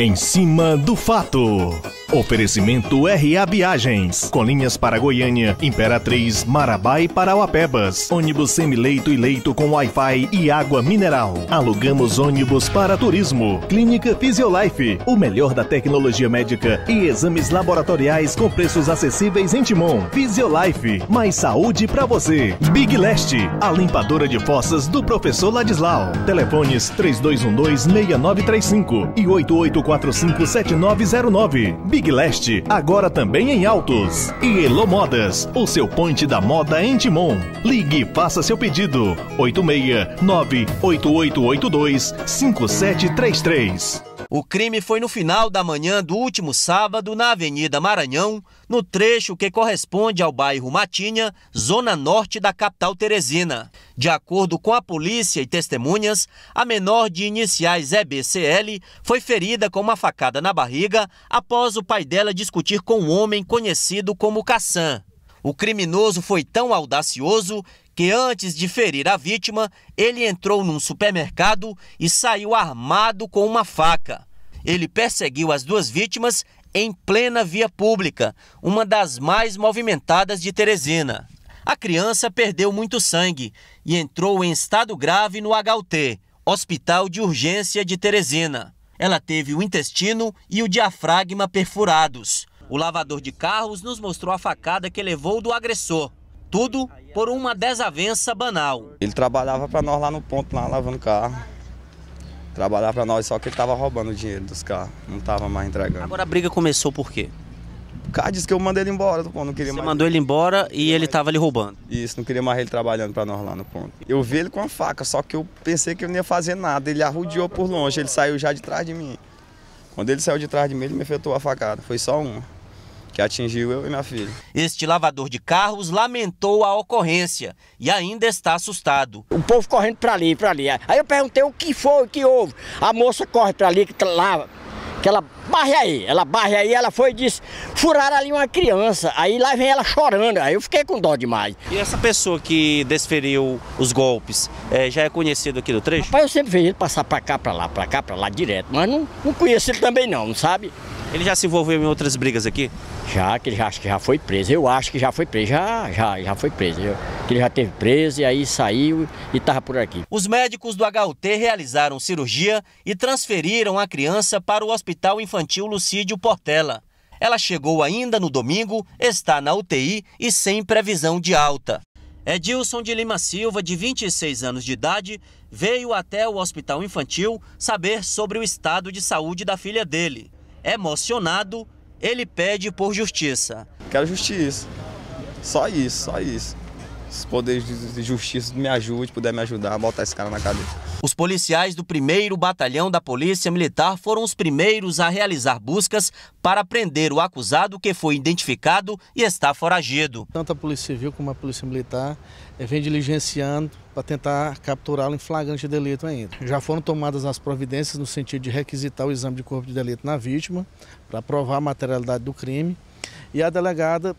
Em cima do fato. Oferecimento RA Viagens, com linhas para Goiânia, Imperatriz, Marabá e Parauapebas. Ônibus semileito e leito com Wi-Fi e água mineral. Alugamos ônibus para turismo. Clínica Physiolife. o melhor da tecnologia médica e exames laboratoriais com preços acessíveis em Timon. Physiolife. mais saúde para você. Big Leste, a limpadora de fossas do professor Ladislau. Telefones 3212-6935 e 8845-7909. Big Leste, agora também em Autos. E Elo Modas, o seu point da moda em Timon. Ligue e faça seu pedido. 86 98882 5733. O crime foi no final da manhã do último sábado na Avenida Maranhão, no trecho que corresponde ao bairro Matinha, zona norte da capital teresina. De acordo com a polícia e testemunhas, a menor de iniciais EBCL foi ferida com uma facada na barriga após o pai dela discutir com um homem conhecido como Cassan. O criminoso foi tão audacioso que antes de ferir a vítima, ele entrou num supermercado e saiu armado com uma faca. Ele perseguiu as duas vítimas em plena via pública, uma das mais movimentadas de Teresina. A criança perdeu muito sangue e entrou em estado grave no HUT, Hospital de Urgência de Teresina. Ela teve o intestino e o diafragma perfurados. O lavador de carros nos mostrou a facada que levou do agressor. Tudo por uma desavença banal. Ele trabalhava para nós lá no ponto, lá lavando carro trabalhar para nós, só que ele estava roubando o dinheiro dos carros, não estava mais entregando. Agora a briga começou por quê? O cara disse que eu mandei ele embora do ponto, não queria Você mais. Você mandou ele embora e ele estava mais... ali roubando. Isso, não queria mais ele trabalhando para nós lá no ponto. Eu vi ele com a faca, só que eu pensei que ele não ia fazer nada. Ele arrudiou por longe, ele saiu já de trás de mim. Quando ele saiu de trás de mim, ele me efetuou a facada. Foi só uma que atingiu eu e minha filha. Este lavador de carros lamentou a ocorrência e ainda está assustado. O povo correndo para ali, para ali. Aí eu perguntei o que foi, o que houve. A moça corre para ali, que tá lava, que ela barre aí, ela barre aí, ela foi e disse, furaram ali uma criança, aí lá vem ela chorando, aí eu fiquei com dó demais. E essa pessoa que desferiu os golpes, é, já é conhecido aqui do trecho? Rapaz, eu sempre vejo ele passar para cá, para lá, para cá, para lá, direto, mas não, não conheço ele também não, sabe? Ele já se envolveu em outras brigas aqui? Já, que ele já, acho que já foi preso. Eu acho que já foi preso, já, já, já foi preso. Eu, que ele já teve preso e aí saiu e estava por aqui. Os médicos do HUT realizaram cirurgia e transferiram a criança para o Hospital Infantil Lucídio Portela. Ela chegou ainda no domingo, está na UTI e sem previsão de alta. Edilson de Lima Silva, de 26 anos de idade, veio até o hospital infantil saber sobre o estado de saúde da filha dele. Emocionado, ele pede por justiça. Quero justiça. Só isso, só isso os poderes de justiça me ajude, puder me ajudar a botar esse cara na cadeia. Os policiais do 1 Batalhão da Polícia Militar foram os primeiros a realizar buscas para prender o acusado que foi identificado e está foragido. Tanto a Polícia Civil como a Polícia Militar eh, vem diligenciando para tentar capturá-lo em flagrante de delito ainda. Já foram tomadas as providências no sentido de requisitar o exame de corpo de delito na vítima para provar a materialidade do crime. E a delegada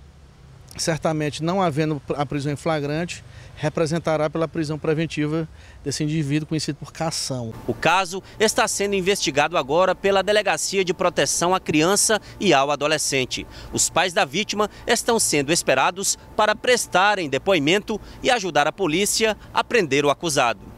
certamente não havendo a prisão em flagrante, representará pela prisão preventiva desse indivíduo conhecido por cação. O caso está sendo investigado agora pela Delegacia de Proteção à Criança e ao Adolescente. Os pais da vítima estão sendo esperados para prestarem depoimento e ajudar a polícia a prender o acusado.